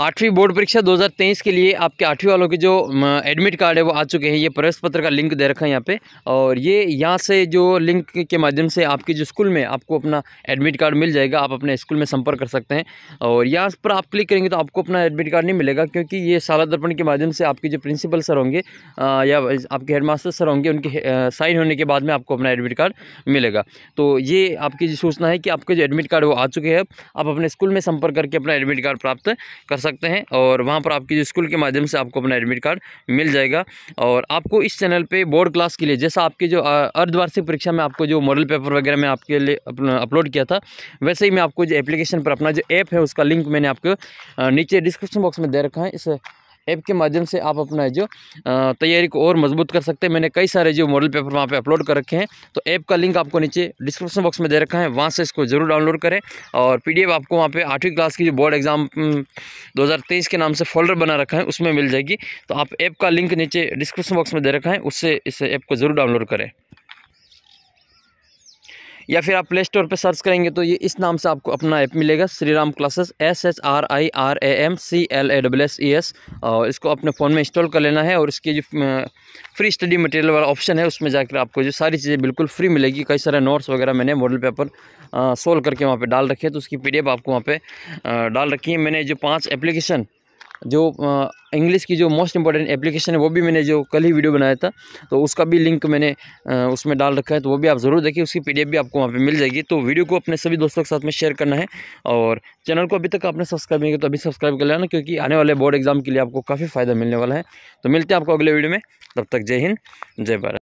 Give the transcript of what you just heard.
आठवीं बोर्ड परीक्षा 2023 के लिए आपके आठवीं वालों के जो एडमिट कार्ड है वो आ चुके हैं ये प्रवेश पत्र का लिंक दे रखा है यहाँ पे और ये यहाँ से जो लिंक के माध्यम से आपके जो स्कूल में आपको अपना एडमिट कार्ड मिल जाएगा आप अपने स्कूल में संपर्क कर सकते हैं और यहाँ पर आप क्लिक करेंगे तो आपको अपना एडमिट कार्ड नहीं मिलेगा क्योंकि ये शाला दर्पण के माध्यम से आपके जो प्रिंसिपल सर होंगे या आपके हेड सर होंगे उनके साइन होने के बाद में आपको अपना एडमिट कार्ड मिलेगा तो ये आपकी जो सूचना है कि आपके जो एडमिट कार्ड वो आ चुके हैं आप अपने स्कूल में संपर्क करके अपना एडमिट कार्ड प्राप्त कर सकते हैं और वहाँ पर आपकी स्कूल के माध्यम से आपको अपना एडमिट कार्ड मिल जाएगा और आपको इस चैनल पे बोर्ड क्लास के लिए जैसा आपके जो अर्धवार्षिक परीक्षा में आपको जो मॉडल पेपर वगैरह में आपके लिए अपलोड किया था वैसे ही मैं आपको जो एप्लीकेशन पर अपना जो ऐप है उसका लिंक मैंने आपको नीचे डिस्क्रिप्शन बॉक्स में दे रखा है इस ऐप के माध्यम से आप अपना जो तैयारी को और मजबूत कर सकते हैं मैंने कई सारे जो मॉडल पेपर वहाँ पे अपलोड कर रखे हैं तो ऐप का लिंक आपको नीचे डिस्क्रिप्शन बॉक्स में दे रखा है वहाँ से इसको ज़रूर डाउनलोड करें और पी आपको वहाँ पर आठवीं क्लास की जो बोर्ड एग्ज़ाम दो के नाम से फोल्डर बना रखा है उसमें मिल जाएगी तो आप ऐप का लिंक नीचे डिस्क्रिप्शन बॉक्स में दे रखा है उससे इस ऐप को ज़रूर डाउनलोड करें या फिर आप प्ले स्टोर पर सर्च करेंगे तो ये इस नाम से आपको अपना ऐप मिलेगा Shri Ram classes S H R I R A M C L A double S E S और इसको अपने फ़ोन में इंस्टॉल कर लेना है और इसकी जो फ्री स्टडी मटेरियल वाला ऑप्शन है उसमें जाकर आपको जो सारी चीज़ें बिल्कुल फ्री मिलेगी कई सारे नोट्स वगैरह मैंने मॉडल पेपर सोल्व करके वहाँ पर डाल रखे हैं तो उसकी पी आपको वहाँ पर डाल रखी है मैंने जो पाँच एप्लीकेशन जो इंग्लिश की जो मोस्ट इंपॉर्टेंट एप्लीकेशन है वो भी मैंने जो कल ही वीडियो बनाया था तो उसका भी लिंक मैंने उसमें डाल रखा है तो वो भी आप ज़रूर देखिए उसकी पीडीएफ भी आपको वहाँ पे मिल जाएगी तो वीडियो को अपने सभी दोस्तों के साथ में शेयर करना है और चैनल को अभी तक आपने सब्सक्राइब नहीं किया तो अभी सब्सक्राइब कर लेना क्योंकि आने वाले बोर्ड एग्जाम के लिए आपको काफ़ी फ़ायदा मिलने वाला है तो मिलते हैं आपको अगले वीडियो में तब तक जय हिंद जय भारत